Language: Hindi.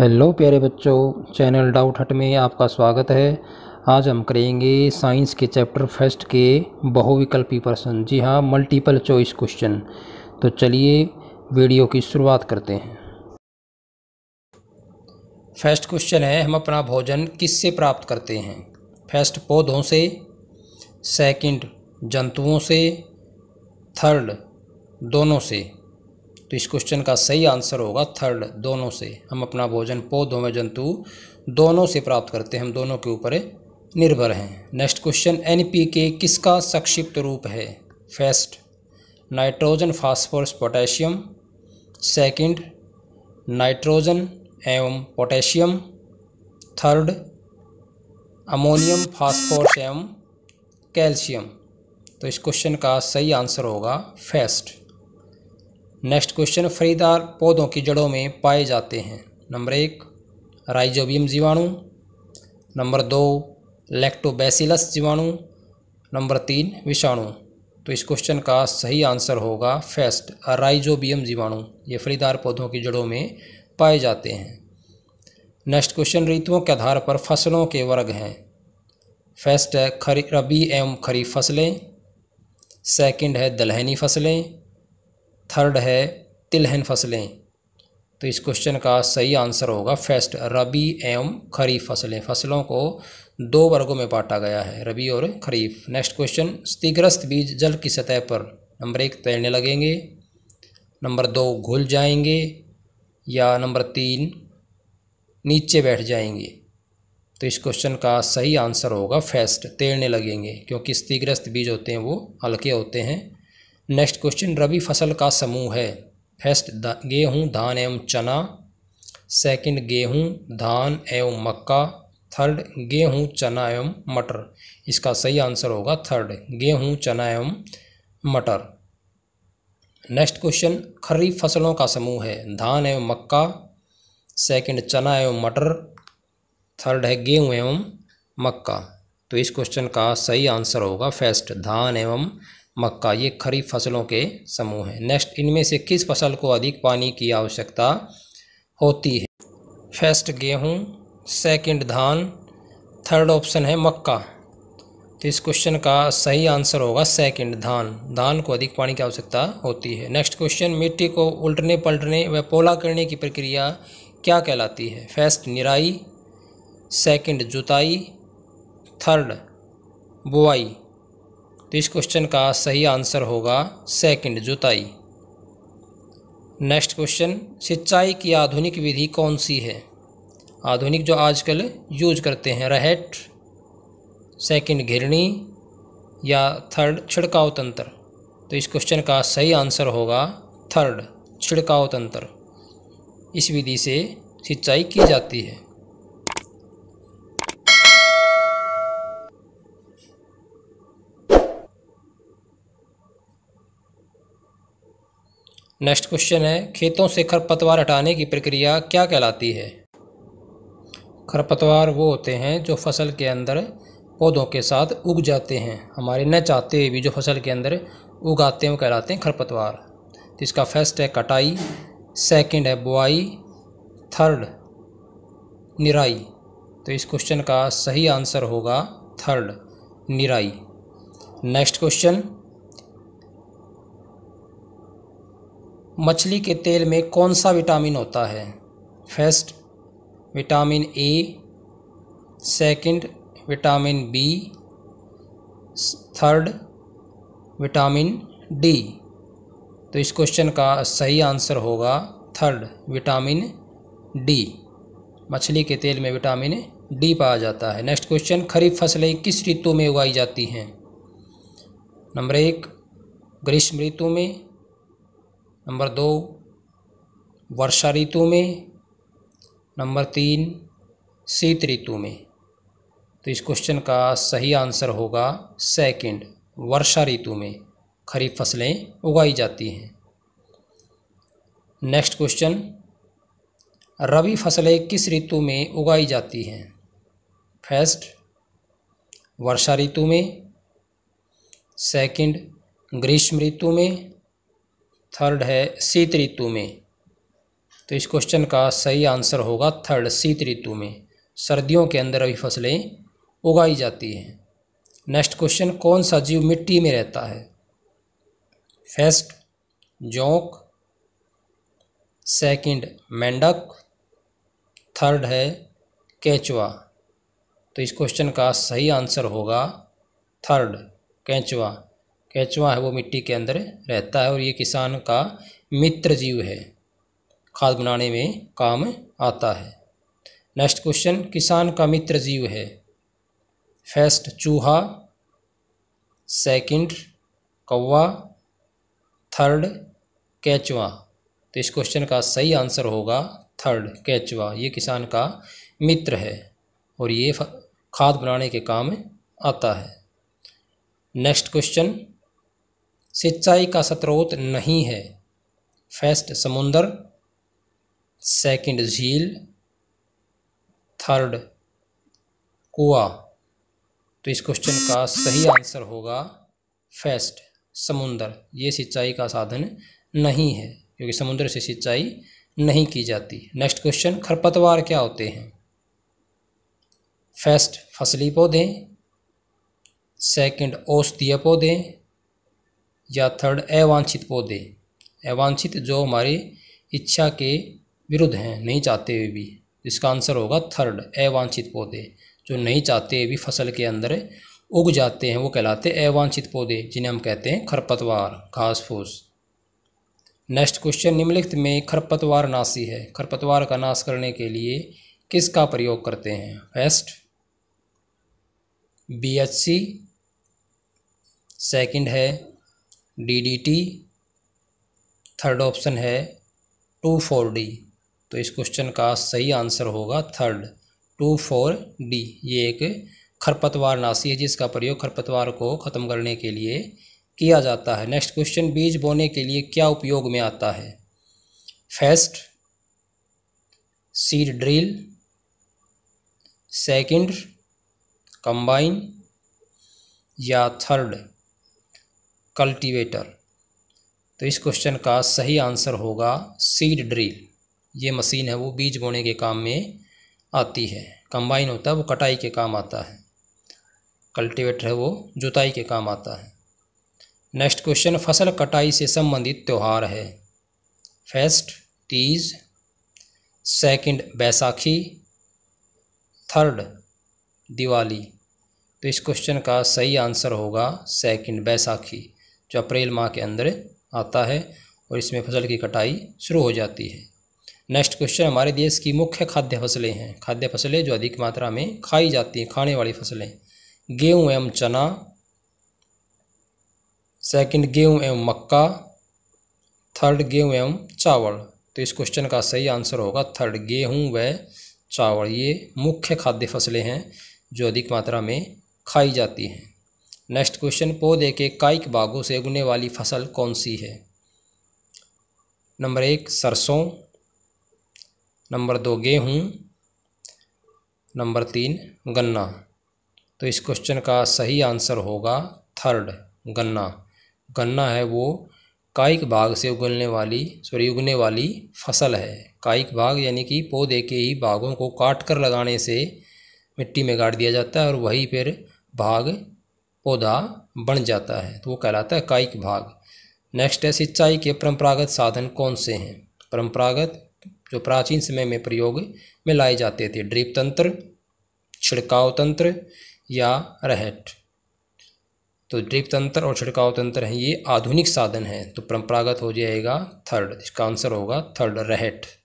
हेलो प्यारे बच्चों चैनल डाउट हट में आपका स्वागत है आज हम करेंगे साइंस के चैप्टर फर्स्ट के बहुविकल्पी प्रश्न जी हाँ मल्टीपल चॉइस क्वेश्चन तो चलिए वीडियो की शुरुआत करते हैं फर्स्ट क्वेश्चन है हम अपना भोजन किससे प्राप्त करते हैं फर्स्ट पौधों से सेकंड जंतुओं से थर्ड दोनों से तो इस क्वेश्चन का सही आंसर होगा थर्ड दोनों से हम अपना भोजन पौधों में जंतु दोनों से प्राप्त करते हैं हम दोनों के ऊपर निर्भर हैं नेक्स्ट क्वेश्चन एन पी के किसका संक्षिप्त रूप है first nitrogen phosphorus potassium second nitrogen एवं पोटेशियम थर्ड अमोनियम फास्फोरस एवं कैल्शियम तो इस क्वेश्चन का सही आंसर होगा फेस्ट नेक्स्ट क्वेश्चन फरीदार पौधों की जड़ों में पाए जाते हैं नंबर एक राइजोबियम जीवाणु नंबर दो लैक्टोबैसिलस जीवाणु नंबर तीन विषाणु तो इस क्वेश्चन का सही आंसर होगा फेस्ट राइजोबियम जीवाणु ये फलीदार पौधों की जड़ों में पाए जाते हैं नेक्स्ट क्वेश्चन ऋतुओं के आधार पर फसलों के वर्ग हैं फेस्ट है खरी रबी एवं खरीफ फसलें सेकंड है दलहनी फसलें थर्ड है तिलहन फसलें तो इस क्वेश्चन का सही आंसर होगा फर्स्ट रबी एवं खरीफ फसलें फसलों को दो वर्गों में बांटा गया है रबी और खरीफ नेक्स्ट क्वेश्चन स्थितिग्रस्त बीज जल की सतह पर नंबर एक तैरने लगेंगे नंबर दो घुल जाएंगे या नंबर तीन नीचे बैठ जाएंगे तो इस क्वेश्चन का सही आंसर होगा फेस्ट तैरने लगेंगे क्योंकि स्थितिग्रस्त बीज होते हैं वो हल्के होते हैं नेक्स्ट क्वेश्चन रबी फसल का समूह है फर्स्ट गेहूँ धान एवं चना सेकंड गेहूँ धान एवं मक्का थर्ड गेहूँ चना एवं मटर इसका सही आंसर होगा थर्ड गेहूँ चना एवं मटर नेक्स्ट क्वेश्चन खरीफ फसलों का समूह है धान एवं मक्का सेकंड चना एवं मटर थर्ड है गेहूँ एवं मक्का तो इस क्वेश्चन का सही आंसर होगा फर्स्ट धान एवं मक्का ये खरीफ फसलों के समूह हैं नेक्स्ट इनमें से किस फसल को अधिक पानी की आवश्यकता होती है फर्स्ट गेहूँ सेकंड धान थर्ड ऑप्शन है मक्का तो इस क्वेश्चन का सही आंसर होगा सेकंड धान धान को अधिक पानी की आवश्यकता होती है नेक्स्ट क्वेश्चन मिट्टी को उल्टने पलटने व पोला करने की प्रक्रिया क्या कहलाती है फर्स्ट निराई सेकंड जुताई थर्ड बुआई तो इस क्वेश्चन का सही आंसर होगा सेकंड जुताई नेक्स्ट क्वेश्चन सिंचाई की आधुनिक विधि कौन सी है आधुनिक जो आजकल यूज करते हैं रहेट सेकंड घिरणी या थर्ड छिड़काव तंत्र तो इस क्वेश्चन का सही आंसर होगा थर्ड छिड़काव तंत्र इस विधि से सिंचाई की जाती है नेक्स्ट क्वेश्चन है खेतों से खरपतवार हटाने की प्रक्रिया क्या कहलाती है खरपतवार वो होते हैं जो फसल के अंदर पौधों के साथ उग जाते हैं हमारे न चाहते भी जो फसल के अंदर उगाते हैं वो कहलाते हैं खरपतवार तो इसका फर्स्ट है कटाई सेकंड है बुआई थर्ड निराई तो इस क्वेश्चन का सही आंसर होगा थर्ड निराई नेक्स्ट क्वेश्चन मछली के तेल में कौन सा विटामिन होता है first vitamin A second vitamin B third vitamin D तो इस क्वेश्चन का सही आंसर होगा थर्ड विटामिन डी मछली के तेल में विटामिन डी पाया जाता है नेक्स्ट क्वेश्चन खरीफ फसलें किस ऋतु में उगाई जाती हैं नंबर एक ग्रीष्म ऋतु में नंबर दो वर्षा ऋतु में नंबर तीन शीत ऋतु में तो इस क्वेश्चन का सही आंसर होगा सेकंड वर्षा ऋतु में खरीफ फसलें उगाई जाती हैं नेक्स्ट क्वेश्चन रबी फसलें किस ऋतु में उगाई जाती हैं फर्स्ट वर्षा ऋतु में सेकंड ग्रीष्म ऋतु में थर्ड है शीत ऋतु में तो इस क्वेश्चन का सही आंसर होगा थर्ड शीत ऋतु में सर्दियों के अंदर अभी फसलें उगाई जाती हैं नेक्स्ट क्वेश्चन कौन सा जीव मिट्टी में रहता है फर्स्ट जोंक सेकंड मेंढक थर्ड है कैचवा तो इस क्वेश्चन का सही आंसर होगा थर्ड कैचवा केचुआ है वो मिट्टी के अंदर रहता है और ये किसान का मित्र जीव है खाद बनाने में काम आता है नेक्स्ट क्वेश्चन किसान का मित्र जीव है फर्स्ट चूहा सेकंड कौवा थर्ड कैचवा तो इस क्वेश्चन का सही आंसर होगा थर्ड कैचवा ये किसान का मित्र है और ये खाद बनाने के काम आता है नेक्स्ट क्वेश्चन सिंचाई का स्रोत नहीं है फर्स्ट समुंदर सेकंड झील थर्ड कुआ तो इस क्वेश्चन का सही आंसर होगा फर्स्ट समुंदर ये सिंचाई का साधन नहीं है क्योंकि समुद्र से सिंचाई नहीं की जाती नेक्स्ट क्वेश्चन खरपतवार क्या होते हैं फर्स्ट फसली पौधे सेकंड औषधीय पौधे या थर्ड अवांछित पौधे अवांछित जो हमारी इच्छा के विरुद्ध हैं नहीं चाहते हुए भी इसका आंसर होगा थर्ड अवांछित पौधे जो नहीं चाहते हुए भी फसल के अंदर उग जाते हैं वो कहलाते अवांछित पौधे जिन्हें हम कहते हैं खरपतवार घास फूस नेक्स्ट क्वेश्चन निम्नलिखित में खरपतवार नाशी है खरपतवार का नाश करने के लिए किसका प्रयोग करते हैं first B H C second है डीडीटी थर्ड ऑप्शन है टू फोर डी तो इस क्वेश्चन का सही आंसर होगा थर्ड टू फोर डी ये एक खरपतवार नाशी है जिसका प्रयोग खरपतवार को ख़त्म करने के लिए किया जाता है नेक्स्ट क्वेश्चन बीज बोने के लिए क्या उपयोग में आता है first seed drill second combine या थर्ड कल्टीवेटर तो इस क्वेश्चन का सही आंसर होगा सीड ड्रिल ये मशीन है वो बीज बोने के काम में आती है कंबाइन होता है वो कटाई के काम आता है कल्टीवेटर है वो जुताई के काम आता है नेक्स्ट क्वेश्चन फसल कटाई से संबंधित त्यौहार है first Teej second Baisakhi third Diwali तो इस क्वेश्चन का सही आंसर होगा सेकंड बैसाखी जो अप्रैल माह के अंदर आता है और इसमें फसल की कटाई शुरू हो जाती है नेक्स्ट क्वेश्चन हमारे देश की मुख्य खाद्य फसलें हैं खाद्य फसलें जो अधिक मात्रा में खाई जाती हैं खाने वाली फसलें गेहूं एवं चना सेकंड गेहूं एवं मक्का थर्ड गेहूं एवं चावल तो इस क्वेश्चन का सही आंसर होगा थर्ड गेहूं व चावल ये मुख्य खाद्य फसलें हैं जो अधिक मात्रा में खाई जाती हैं नेक्स्ट क्वेश्चन पौधे के कायिक भागों से उगने वाली फसल कौन सी है नंबर एक सरसों नंबर दो गेहूँ नंबर तीन गन्ना तो इस क्वेश्चन का सही आंसर होगा थर्ड गन्ना गन्ना है वो कायिक भाग से उगलने वाली सॉरी उगने वाली फसल है कायिक भाग यानी कि पौधे के ही भागों को काट कर लगाने से मिट्टी में गाड़ दिया जाता है और वही फिर भाग पौधा बन जाता है तो वो कहलाता है कायिक भाग नेक्स्ट है सिंचाई के परंपरागत साधन कौन से हैं परंपरागत जो प्राचीन समय में प्रयोग में लाए जाते थे ड्रीप तंत्र छिड़काव तंत्र या रहट तो ड्रिप तंत्र और छिड़काव तंत्र हैं ये आधुनिक साधन हैं तो परंपरागत हो जाएगा थर्ड इसका आंसर होगा थर्ड रहट